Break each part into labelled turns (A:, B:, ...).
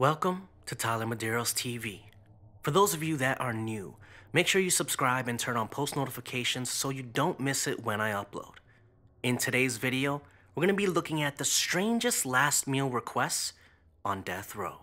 A: Welcome to Tyler Medeiros TV. For those of you that are new, make sure you subscribe and turn on post notifications so you don't miss it when I upload. In today's video, we're going to be looking at the strangest last meal requests on death row.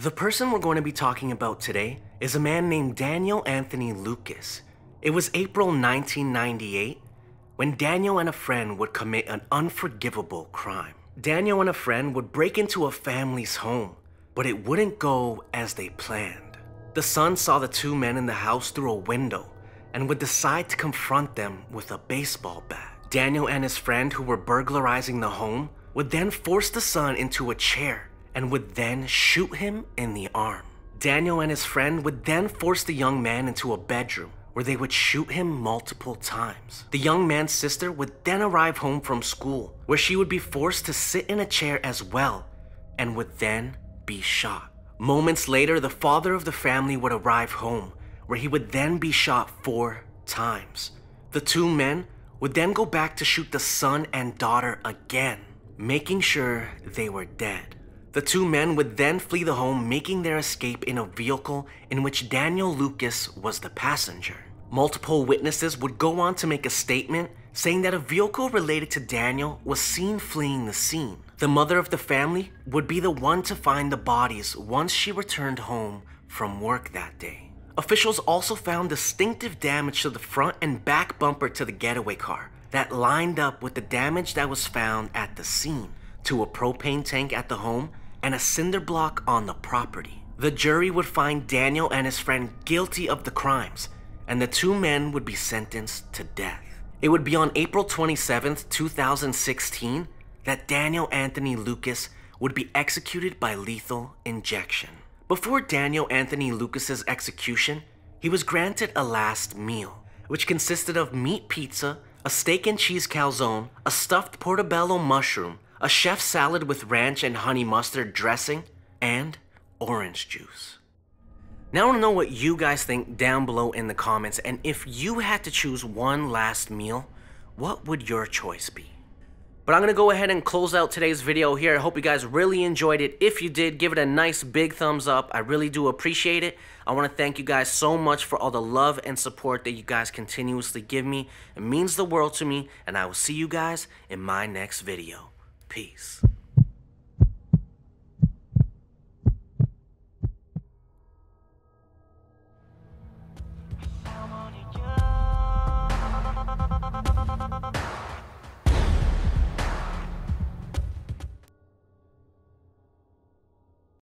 A: The person we're going to be talking about today is a man named Daniel Anthony Lucas. It was April 1998 when Daniel and a friend would commit an unforgivable crime. Daniel and a friend would break into a family's home, but it wouldn't go as they planned. The son saw the two men in the house through a window and would decide to confront them with a baseball bat. Daniel and his friend, who were burglarizing the home, would then force the son into a chair and would then shoot him in the arm. Daniel and his friend would then force the young man into a bedroom where they would shoot him multiple times. The young man's sister would then arrive home from school where she would be forced to sit in a chair as well and would then be shot. Moments later, the father of the family would arrive home where he would then be shot four times. The two men would then go back to shoot the son and daughter again, making sure they were dead. The two men would then flee the home, making their escape in a vehicle in which Daniel Lucas was the passenger. Multiple witnesses would go on to make a statement saying that a vehicle related to Daniel was seen fleeing the scene. The mother of the family would be the one to find the bodies once she returned home from work that day. Officials also found distinctive damage to the front and back bumper to the getaway car that lined up with the damage that was found at the scene. To a propane tank at the home and a cinder block on the property. The jury would find Daniel and his friend guilty of the crimes, and the two men would be sentenced to death. It would be on April 27, 2016, that Daniel Anthony Lucas would be executed by lethal injection. Before Daniel Anthony Lucas's execution, he was granted a last meal, which consisted of meat pizza, a steak and cheese calzone, a stuffed portobello mushroom, a chef salad with ranch and honey mustard dressing, and orange juice. Now I want to know what you guys think down below in the comments, and if you had to choose one last meal, what would your choice be? But I'm going to go ahead and close out today's video here. I hope you guys really enjoyed it. If you did, give it a nice big thumbs up. I really do appreciate it. I want to thank you guys so much for all the love and support that you guys continuously give me. It means the world to me, and I will see you guys in my next video. Peace.